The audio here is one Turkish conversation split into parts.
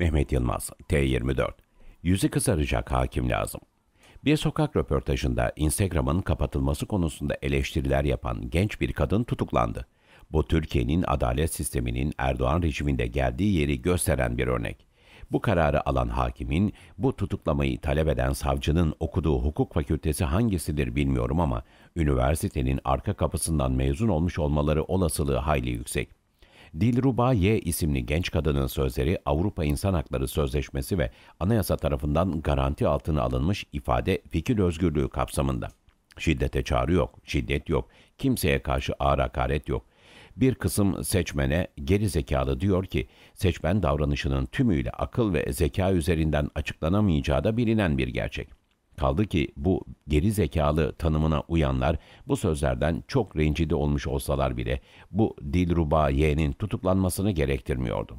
Mehmet Yılmaz, T24. Yüzü kızaracak hakim lazım. Bir sokak röportajında Instagram'ın kapatılması konusunda eleştiriler yapan genç bir kadın tutuklandı. Bu Türkiye'nin adalet sisteminin Erdoğan rejiminde geldiği yeri gösteren bir örnek. Bu kararı alan hakimin, bu tutuklamayı talep eden savcının okuduğu hukuk fakültesi hangisidir bilmiyorum ama üniversitenin arka kapısından mezun olmuş olmaları olasılığı hayli yüksek. Dilruba Y isimli genç kadının sözleri Avrupa İnsan Hakları Sözleşmesi ve Anayasa tarafından garanti altına alınmış ifade fikir özgürlüğü kapsamında. Şiddete çağrı yok, şiddet yok, kimseye karşı ağır hakaret yok. Bir kısım seçmene geri zekalı diyor ki, seçmen davranışının tümüyle akıl ve zeka üzerinden açıklanamayacağı da bilinen bir gerçek. Kaldı ki bu geri zekalı tanımına uyanlar bu sözlerden çok rencide olmuş olsalar bile bu Dilruba Y'nin tutuklanmasını gerektirmiyordu.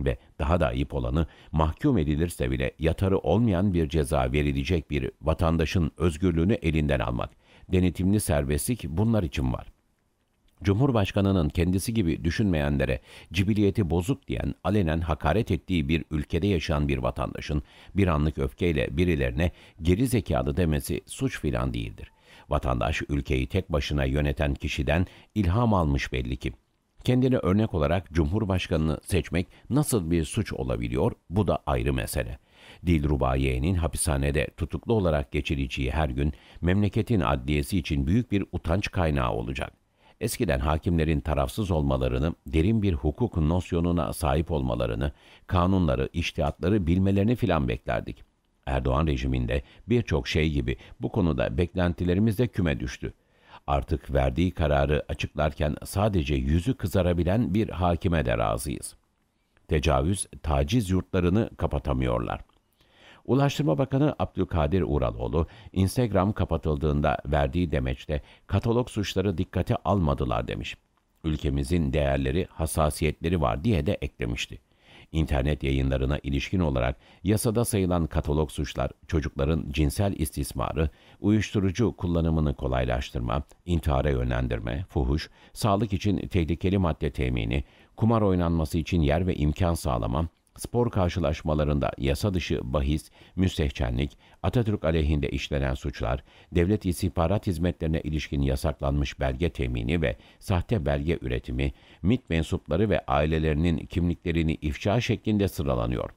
Ve daha da ayıp olanı mahkum edilirse bile yatarı olmayan bir ceza verilecek bir vatandaşın özgürlüğünü elinden almak. Denetimli serbestlik bunlar için var.'' Cumhurbaşkanının kendisi gibi düşünmeyenlere cibiliyeti bozuk diyen alenen hakaret ettiği bir ülkede yaşayan bir vatandaşın bir anlık öfkeyle birilerine geri zekalı demesi suç filan değildir. Vatandaş ülkeyi tek başına yöneten kişiden ilham almış belli ki. Kendine örnek olarak Cumhurbaşkanını seçmek nasıl bir suç olabiliyor bu da ayrı mesele. Dilruba yeğenin hapishanede tutuklu olarak geçireceği her gün memleketin adliyesi için büyük bir utanç kaynağı olacak. Eskiden hakimlerin tarafsız olmalarını, derin bir hukuk nosyonuna sahip olmalarını, kanunları, iştihatları bilmelerini filan beklerdik. Erdoğan rejiminde birçok şey gibi bu konuda beklentilerimiz de küme düştü. Artık verdiği kararı açıklarken sadece yüzü kızarabilen bir hakime de razıyız. Tecavüz, taciz yurtlarını kapatamıyorlar. Ulaştırma Bakanı Abdülkadir Uraloğlu, Instagram kapatıldığında verdiği demeçte katalog suçları dikkate almadılar demiş. Ülkemizin değerleri, hassasiyetleri var diye de eklemişti. İnternet yayınlarına ilişkin olarak yasada sayılan katalog suçlar çocukların cinsel istismarı, uyuşturucu kullanımını kolaylaştırma, intihara yönlendirme, fuhuş, sağlık için tehlikeli madde temini, kumar oynanması için yer ve imkan sağlama, Spor karşılaşmalarında yasa dışı bahis, müstehcenlik, Atatürk aleyhinde işlenen suçlar, devlet istihbarat hizmetlerine ilişkin yasaklanmış belge temini ve sahte belge üretimi, MIT mensupları ve ailelerinin kimliklerini ifşa şeklinde sıralanıyor.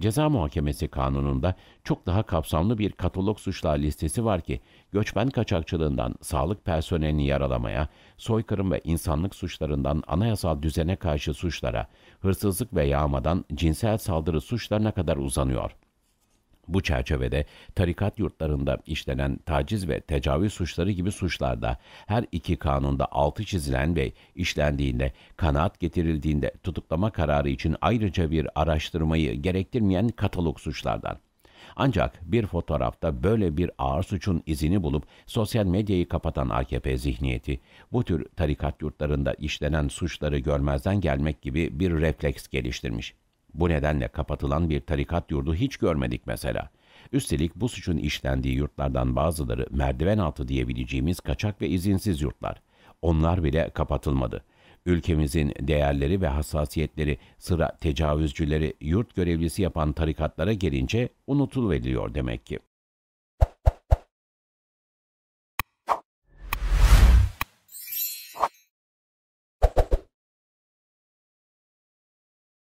Ceza muhakemesi kanununda çok daha kapsamlı bir katalog suçlar listesi var ki, göçmen kaçakçılığından sağlık personelini yaralamaya, soykırım ve insanlık suçlarından anayasal düzene karşı suçlara, hırsızlık ve yağmadan cinsel saldırı suçlarına kadar uzanıyor.'' Bu çerçevede tarikat yurtlarında işlenen taciz ve tecavüz suçları gibi suçlarda her iki kanunda altı çizilen ve işlendiğinde kanaat getirildiğinde tutuklama kararı için ayrıca bir araştırmayı gerektirmeyen katalog suçlardan. Ancak bir fotoğrafta böyle bir ağır suçun izini bulup sosyal medyayı kapatan AKP zihniyeti, bu tür tarikat yurtlarında işlenen suçları görmezden gelmek gibi bir refleks geliştirmiş. Bu nedenle kapatılan bir tarikat yurdu hiç görmedik mesela. Üstelik bu suçun işlendiği yurtlardan bazıları merdiven altı diyebileceğimiz kaçak ve izinsiz yurtlar. Onlar bile kapatılmadı. Ülkemizin değerleri ve hassasiyetleri sıra tecavüzcüleri yurt görevlisi yapan tarikatlara gelince unutulveriyor demek ki.